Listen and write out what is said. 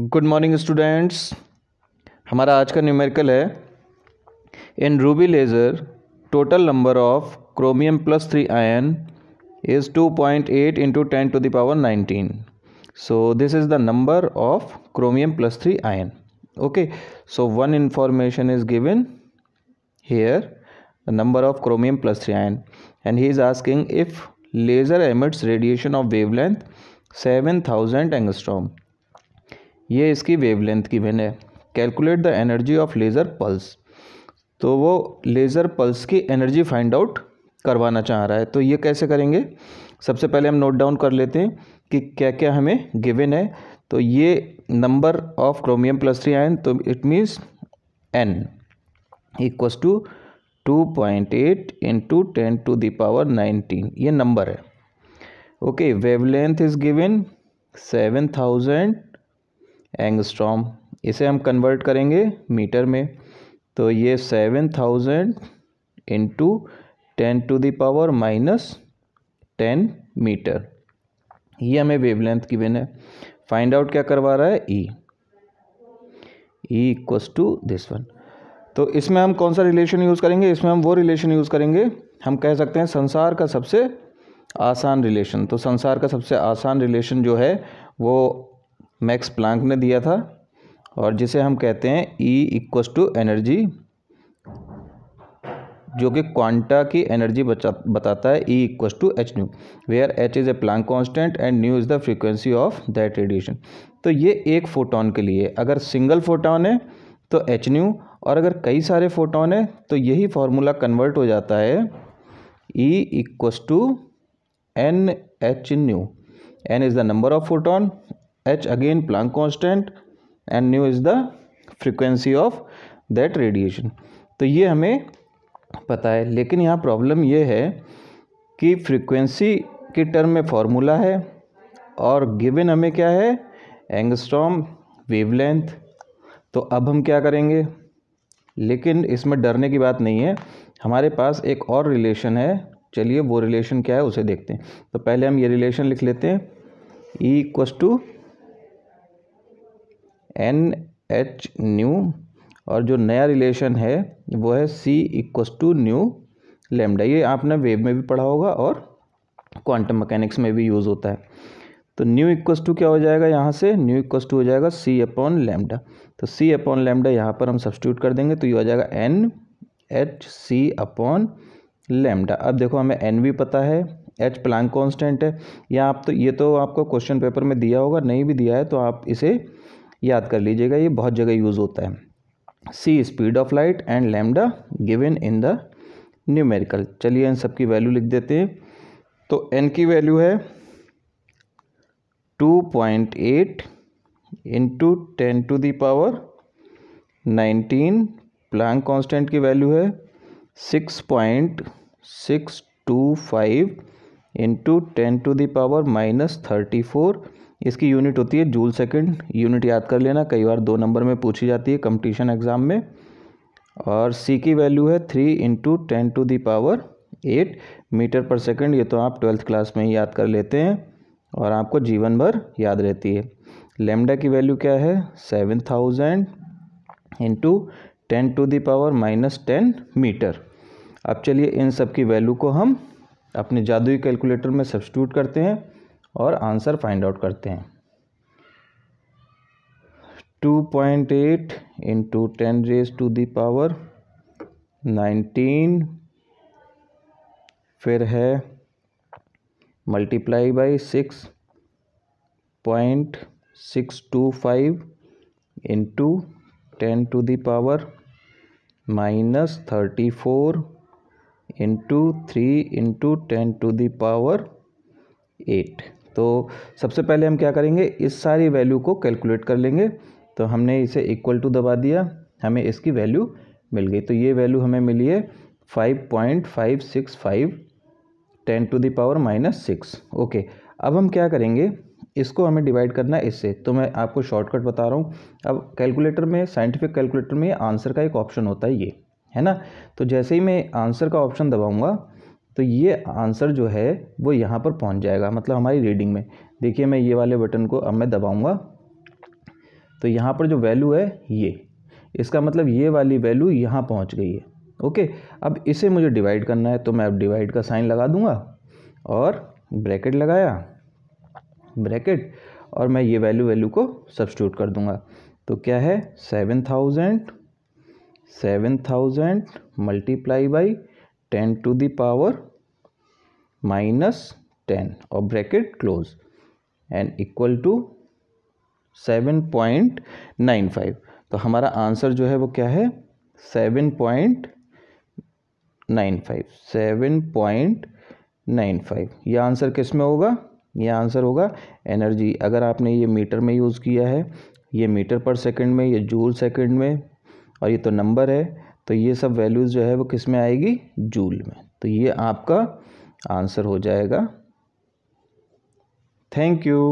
good morning students हमारा आज का न्यूमेरिकल है in ruby laser total number of chromium plus three ion is two point eight into ten to the power nineteen so this is the number of chromium plus three ion okay so one information is given here the number of chromium plus 3 ion and he is asking if laser emits radiation of wavelength 7000 angstrom ये इसकी wavelength की भिन्न है calculate the energy of laser pulse तो वो laser pulse की energy find out करवाना चाह रहा है तो ये कैसे करेंगे सबसे पहले हम नोट डाउन कर लेते हैं कि क्या क्या हमें गिवन है तो ये number of chromium plus three ion तो it means N equals to two point eight into ten to the power nineteen ये नंबर है okay wavelength is given seven thousand angstrom इसे हम कन्वर्ट करेंगे मीटर में तो ये seven thousand into ten to the power minus ten metre ये हमें वेवलेंथ गिवन है फाइंड आउट क्या करवा रहा है E E equals to this one तो इसमें हम कौन सा रिलेशन यूज़ करेंगे इसमें हम वो रिलेशन यूज़ करेंगे हम कह सकते हैं संसार का सबसे आसान रिलेशन तो संसार का सबसे आसान रिलेशन जो है वो मैक्स प्लांक ने दिया था और जिसे हम कहते हैं ई इक्वस टू एनर्जी जो कि क्वांटा की एनर्जी बताता है E equals to H nu where H is a Planck constant and nu is the frequency of that radiation तो ये एक फोटोन के लिए अगर सिंगल फोटोन है तो एच न्यू और अगर कई सारे फोटोन है तो यही फार्मूला कन्वर्ट हो जाता है E equals to N H nu N is the number of photon h again Planck constant and nu is the frequency of that radiation तो ये हमें पता है लेकिन यहाँ प्रॉब्लम ये है कि फ्रिक्वेंसी के टर्म में फॉर्मूला है और गिवन हमें क्या है एंगस्ट्रॉम वेवलेंथ तो अब हम क्या करेंगे लेकिन इसमें डरने की बात नहीं है हमारे पास एक और रिलेशन है चलिए वो रिलेशन क्या है उसे देखते हैं तो पहले हम ये रिलेशन लिख लेते हैं E equal to N H nu और जो नया रिलेशन है वो है C equals to nu lambda ये आपने वेब में भी पढ़ा होगा और क्वांटम मैकेनिक्स में भी यूज़ होता है तो न्यू इक्वस टू क्या हो जाएगा यहाँ से न्यू इक्वस टू हो जाएगा सी अपॉन लेमडा तो सी अपॉन लेमडा यहाँ पर हम सब्सिट्यूट कर देंगे तो ये हो जाएगा N H C upon lambda अब देखो हमें एन भी पता है एच प्लान कॉन्स्टेंट है या आप तो ये तो आपको क्वेश्चन पेपर में दिया होगा नहीं भी दिया है तो आप इसे याद कर लीजिएगा ये बहुत जगह यूज़ होता है C speed of light and lambda given in the numerical चलिए इन सब की वैल्यू लिख देते हैं तो एन की वैल्यू है two point eight into ten to the power nineteen Planck constant की वैल्यू है six point six two five into ten to the power minus thirty four इसकी यूनिट होती है जूल सेकंड यूनिट याद कर लेना कई बार दो नंबर में पूछी जाती है कंपटीशन एग्ज़ाम में और सी की वैल्यू है three into ten to the power eight metre पर सेकंड ये तो आप ट्वेल्थ क्लास में ही याद कर लेते हैं और आपको जीवन भर याद रहती है लेमडा की वैल्यू क्या है seven thousand into ten to the power minus ten metre अब चलिए इन सब की वैल्यू को हम अपने जादुई कैलकुलेटर में सब्सटीट्यूट करते हैं और आंसर फाइंड आउट करते हैं two point eight into ten raise to the power nineteen फिर है multiply by six point six two five into ten to the power minus thirty four into three into ten to the power eight तो सबसे पहले हम क्या करेंगे इस सारी वैल्यू को कैलकुलेट कर लेंगे तो हमने इसे इक्वल टू दबा दिया हमें इसकी वैल्यू मिल गई तो ये वैल्यू हमें मिली है five point five six five ten to the power minus six okay अब हम क्या करेंगे इसको हमें डिवाइड करना है इससे तो मैं आपको शॉर्टकट बता रहा हूँ अब कैलकुलेटर में साइंटिफिक कैलकुलेटर में आंसर का एक ऑप्शन होता है ये है ना तो जैसे ही मैं आंसर का ऑप्शन दबाऊँगा तो ये आंसर जो है वो यहाँ पर पहुँच जाएगा मतलब हमारी रीडिंग में देखिए मैं ये वाले बटन को अब मैं दबाऊँगा तो यहाँ पर जो वैल्यू है ये इसका मतलब ये वाली वैल्यू यहाँ पहुँच गई है ओके अब इसे मुझे डिवाइड करना है तो मैं अब डिवाइड का साइन लगा दूँगा और ब्रैकेट लगाया ब्रैकेट और मैं ये वैल्यू वैल्यू को सब्सट्यूट कर दूँगा तो क्या है seven thousand seven thousand multiply by ten to the power minus ten और bracket close and equal to seven point nine five तो हमारा आंसर जो है वो क्या है seven point nine five seven point nine five ये आंसर किस में होगा ये आंसर होगा एनर्जी अगर आपने ये मीटर में यूज़ किया है ये मीटर पर सेकंड में ये जूल सेकंड में और ये तो नंबर है तो ये सब वैल्यूज़ जो है वो किस में आएगी जूल में तो ये आपका आंसर हो जाएगा थैंक यू